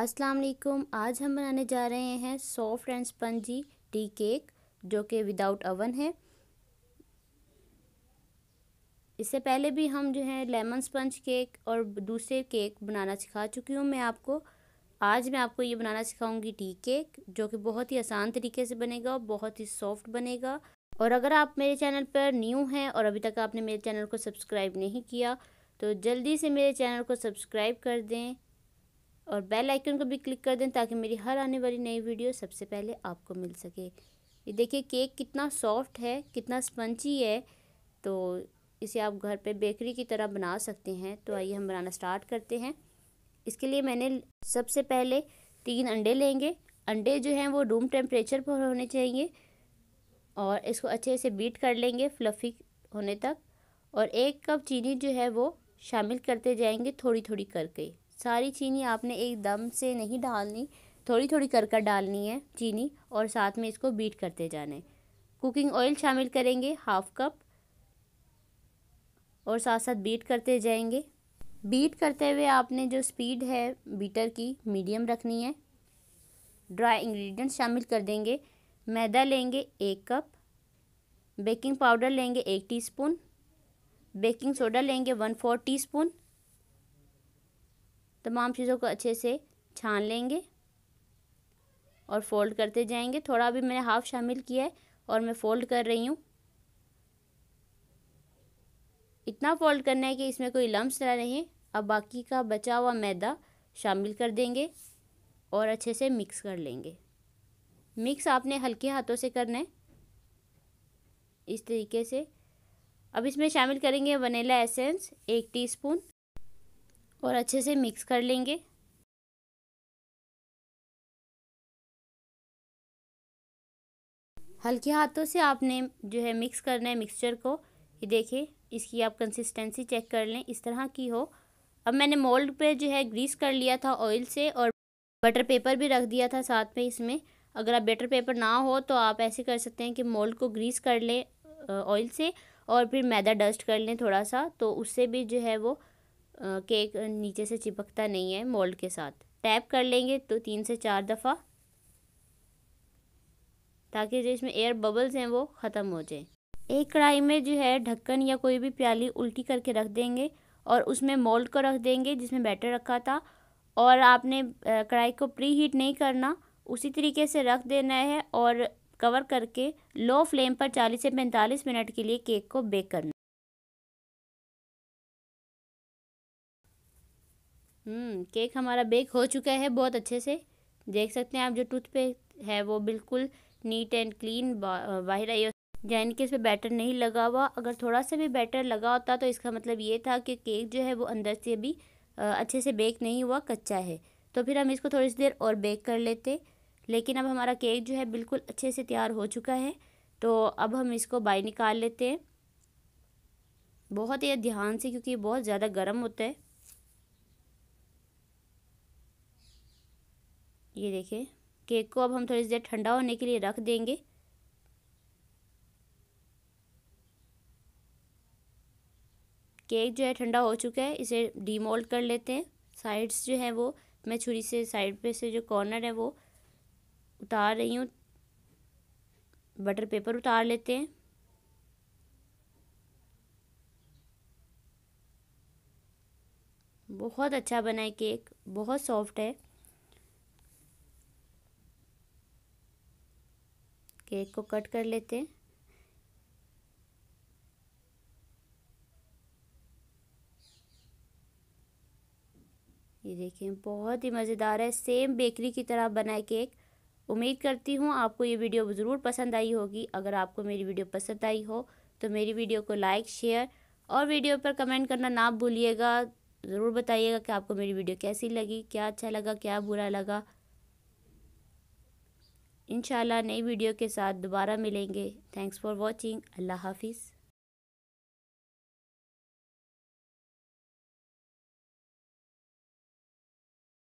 अस्सलाम वालेकुम आज हम बनाने जा रहे हैं soft and spongy tea cake जो कि विदाउट अवन है इससे पहले भी हम जो है लेमन स्पंज केक और दूसरे केक बनाना सिखा चुकी हूँ मैं आपको आज मैं आपको ये बनाना सिखाऊंगी टी केक जो कि बहुत ही आसान तरीके से बनेगा और बहुत ही सॉफ्ट बनेगा और अगर आप मेरे चैनल पर न्यू हैं और अभी तक आपने मेरे चैनल को सब्सक्राइब नहीं किया तो जल्दी से मेरे चैनल को सब्सक्राइब कर दें और बेल आइकन को भी क्लिक कर दें ताकि मेरी हर आने वाली नई वीडियो सबसे पहले आपको मिल सके ये देखिए केक कितना सॉफ्ट है कितना स्पंची है तो इसे आप घर पे बेकरी की तरह बना सकते हैं तो आइए हम बनाना स्टार्ट करते हैं इसके लिए मैंने सबसे पहले तीन अंडे लेंगे अंडे जो हैं वो रूम टेम्परेचर पर होने चाहिए और इसको अच्छे से बीट कर लेंगे फ्लफ़ी होने तक और एक कप चीनी जो है वो शामिल करते जाएंगे थोड़ी थोड़ी करके सारी चीनी आपने एकदम से नहीं डालनी थोड़ी थोड़ी कर कर डालनी है चीनी और साथ में इसको बीट करते जाने कुकिंग ऑयल शामिल करेंगे हाफ कप और साथ साथ बीट करते जाएंगे बीट करते हुए आपने जो स्पीड है बीटर की मीडियम रखनी है ड्राई इंग्रेडिएंट्स शामिल कर देंगे मैदा लेंगे एक कप बेकिंग पाउडर लेंगे एक टीस्पून बेकिंग सोडा लेंगे वन फोर टीस्पून तमाम चीज़ों को अच्छे से छान लेंगे और फोल्ड करते जाएंगे थोड़ा अभी मैंने हाफ़ शामिल किया है और मैं फ़ोल्ड कर रही हूँ इतना फोल्ड करना है कि इसमें कोई लम्स ना रहे अब बाकी का बचा हुआ मैदा शामिल कर देंगे और अच्छे से मिक्स कर लेंगे मिक्स आपने हल्के हाथों से करना है इस तरीके से अब इसमें शामिल करेंगे वनीला एसेंस एक टीस्पून और अच्छे से मिक्स कर लेंगे हल्के हाथों से आपने जो है मिक्स करना है मिक्सचर को ये देखिए इसकी आप कंसिस्टेंसी चेक कर लें इस तरह की हो अब मैंने मोल्ड पे जो है ग्रीस कर लिया था ऑयल से और बटर पेपर भी रख दिया था साथ में इसमें अगर आप बटर पेपर ना हो तो आप ऐसे कर सकते हैं कि मोल्ड को ग्रीस कर लें ऑयल से और फिर मैदा डस्ट कर लें थोड़ा सा तो उससे भी जो है वो केक नीचे से चिपकता नहीं है मोल्ड के साथ टैप कर लेंगे तो तीन से चार दफ़ा ताकि जो इसमें एयर बबल्स हैं वो ख़त्म हो जाए एक कढ़ाई में जो है ढक्कन या कोई भी प्याली उल्टी करके रख देंगे और उसमें मोल्ड को रख देंगे जिसमें बैटर रखा था और आपने कढ़ाई को प्री हीट नहीं करना उसी तरीके से रख देना है और कवर करके लो फ्लेम पर 40 से 45 मिनट के लिए केक को बेक करना हम्म, केक हमारा बेक हो चुका है बहुत अच्छे से देख सकते हैं आप जो टूथपेस्ट है वो बिल्कुल नीट एंड क्लीन बाहर आई यानी कि इस पर बैटर नहीं लगा हुआ अगर थोड़ा सा भी बैटर लगा होता तो इसका मतलब ये था कि केक जो है वो अंदर से भी अच्छे से बेक नहीं हुआ कच्चा है तो फिर हम इसको थोड़ी सी देर और बेक कर लेते लेकिन अब हमारा केक जो है बिल्कुल अच्छे से तैयार हो चुका है तो अब हम इसको बाई निकाल लेते हैं बहुत ही ध्यान से क्योंकि बहुत ज़्यादा गर्म होता है ये देखिए केक को अब हम थोड़ी देर ठंडा होने के लिए रख देंगे केक जो है ठंडा हो चुका है इसे डीमोल्ड कर लेते हैं साइड्स जो हैं वो मैं छुरी से साइड पे से जो कॉर्नर है वो उतार रही हूँ बटर पेपर उतार लेते हैं बहुत अच्छा बना है केक बहुत सॉफ्ट है केक को कट कर लेते हैं ये देखिए बहुत ही मज़ेदार है सेम बेकरी की तरह बनाए केक उम्मीद करती हूँ आपको ये वीडियो ज़रूर पसंद आई होगी अगर आपको मेरी वीडियो पसंद आई हो तो मेरी वीडियो को लाइक शेयर और वीडियो पर कमेंट करना ना भूलिएगा ज़रूर बताइएगा कि आपको मेरी वीडियो कैसी लगी क्या अच्छा लगा क्या बुरा लगा इंशाल्लाह नई वीडियो के साथ दोबारा मिलेंगे थैंक्स फॉर वॉचिंग अल्लाह हाफिज़